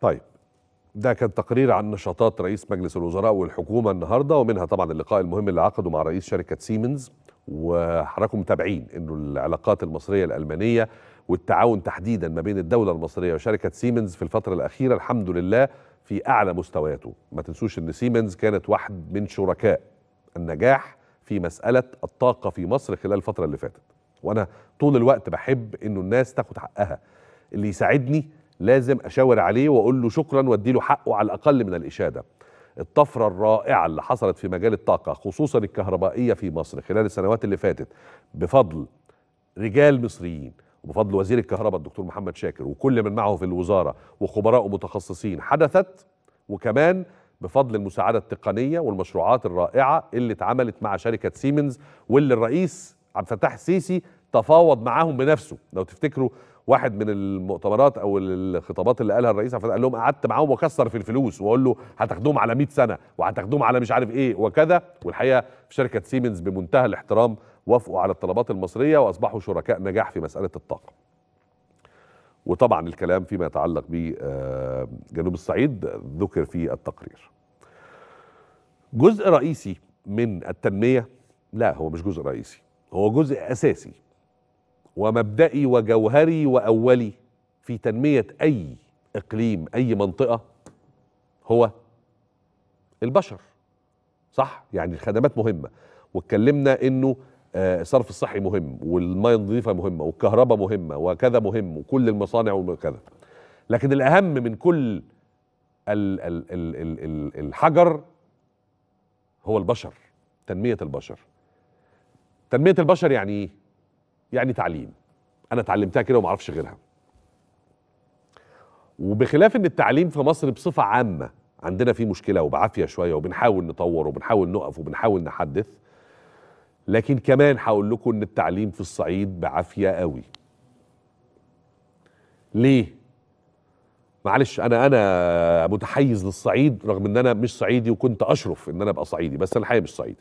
طيب ده كان تقرير عن نشاطات رئيس مجلس الوزراء والحكومه النهارده ومنها طبعا اللقاء المهم اللي عقده مع رئيس شركه سيمنز وحضراتكم متابعين انه العلاقات المصريه الالمانيه والتعاون تحديدا ما بين الدوله المصريه وشركه سيمنز في الفتره الاخيره الحمد لله في اعلى مستوياته ما تنسوش ان سيمنز كانت واحد من شركاء النجاح في مساله الطاقه في مصر خلال الفتره اللي فاتت وانا طول الوقت بحب انه الناس تاخد حقها اللي يساعدني لازم اشاور عليه واقول له شكرا وادي له حقه على الاقل من الاشاده الطفرة الرائعة اللي حصلت في مجال الطاقة خصوصا الكهربائية في مصر خلال السنوات اللي فاتت بفضل رجال مصريين وبفضل وزير الكهرباء الدكتور محمد شاكر وكل من معه في الوزارة وخبراء ومتخصصين حدثت وكمان بفضل المساعدة التقنية والمشروعات الرائعة اللي اتعملت مع شركة سيمنز واللي الرئيس عبد الفتاح السيسي تفاوض معاهم بنفسه لو تفتكروا واحد من المؤتمرات او الخطابات اللي قالها الرئيس قال لهم قعدت معاهم واكسر في الفلوس واقول له هتاخدهم على 100 سنه وهتاخدهم على مش عارف ايه وكذا والحقيقه في شركه سيمنز بمنتهى الاحترام وافقوا على الطلبات المصريه واصبحوا شركاء نجاح في مساله الطاقه. وطبعا الكلام فيما يتعلق بجنوب آه، الصعيد ذكر في التقرير. جزء رئيسي من التنميه لا هو مش جزء رئيسي هو جزء اساسي ومبدئي وجوهري واولي في تنميه اي اقليم اي منطقه هو البشر صح يعني الخدمات مهمه واتكلمنا انه الصرف آه، الصحي مهم والميه النظيفه مهمه والكهرباء مهمه وكذا مهم وكل المصانع وكذا لكن الاهم من كل ال ال ال ال الحجر هو البشر تنميه البشر تنميه البشر يعني ايه يعني تعليم انا اتعلمتها كده وما اعرفش غيرها وبخلاف ان التعليم في مصر بصفه عامه عندنا فيه مشكله وبعافيه شويه وبنحاول نطور وبنحاول نقف وبنحاول نحدث لكن كمان هقول لكم ان التعليم في الصعيد بعافيه قوي ليه معلش انا انا متحيز للصعيد رغم ان انا مش صعيدي وكنت اشرف ان انا ابقى صعيدي بس انا الحقيقه مش صعيدي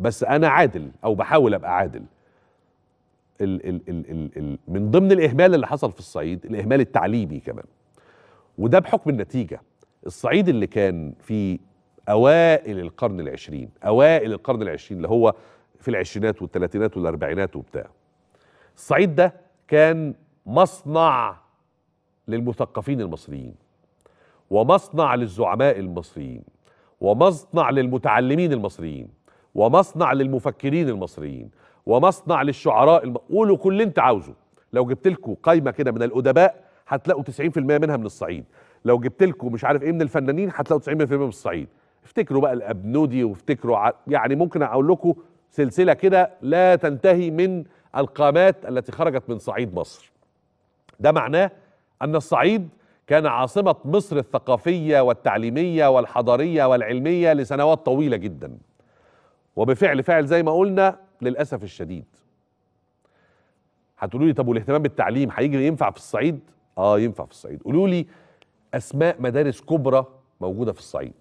بس انا عادل او بحاول ابقى عادل الـ الـ الـ الـ الـ من ضمن الإهمال اللي حصل في الصعيد الإهمال التعليمي كمان وده بحكم النتيجة الصعيد اللي كان في أوائل القرن العشرين أوائل القرن العشرين اللي هو في العشرينات والثلاثينات والأربعينات وبتاع الصعيد ده كان مصنع للمثقفين المصريين ومصنع للزعماء المصريين ومصنع للمتعلمين المصريين ومصنع للمفكرين المصريين ومصنع للشعراء الم... قولوا كل اللي انت عاوزه لو جبت لكم قايمه كده من الادباء هتلاقوا 90% منها من الصعيد لو جبت لكم مش عارف ايه من الفنانين هتلاقوا 90% من الصعيد افتكروا بقى الابنودي وافتكروا ع... يعني ممكن اقول لكم سلسله كده لا تنتهي من القامات التي خرجت من صعيد مصر ده معناه ان الصعيد كان عاصمه مصر الثقافيه والتعليميه والحضاريه والعلميه لسنوات طويله جدا وبفعل فعل زي ما قلنا للاسف الشديد هتقولوا لي طب والاهتمام بالتعليم هيجي ينفع في الصعيد اه ينفع في الصعيد قولوا لي اسماء مدارس كبرى موجوده في الصعيد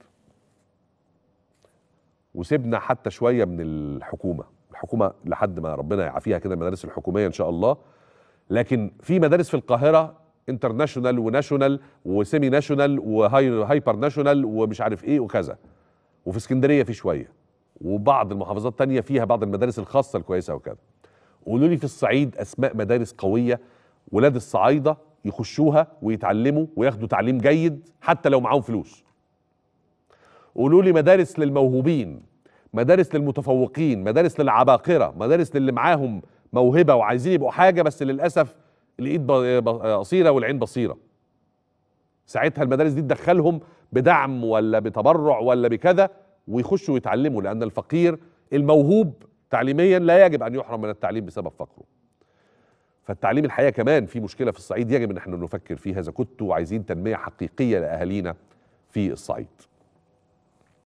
وسيبنا حتى شويه من الحكومه الحكومه لحد ما ربنا يعافيها كده المدارس الحكوميه ان شاء الله لكن في مدارس في القاهره انترناشونال وناشونال وسيمي ناشونال وهايبر ناشونال ومش عارف ايه وكذا وفي اسكندريه في شويه وبعض المحافظات الثانيه فيها بعض المدارس الخاصه الكويسه وكذا قولوا لي في الصعيد اسماء مدارس قويه ولاد الصعايده يخشوها ويتعلموا وياخدوا تعليم جيد حتى لو معاهم فلوس قولوا لي مدارس للموهوبين مدارس للمتفوقين مدارس للعباقره مدارس للي معاهم موهبه وعايزين يبقوا حاجه بس للاسف الايد قصيره والعين بصيره ساعتها المدارس دي تدخلهم بدعم ولا بتبرع ولا بكذا ويخشوا يتعلموا لأن الفقير الموهوب تعليميا لا يجب أن يحرم من التعليم بسبب فقره فالتعليم الحقيقة كمان في مشكلة في الصعيد يجب أن احنا نفكر فيها إذا كنتوا عايزين تنمية حقيقية لأهالينا في الصعيد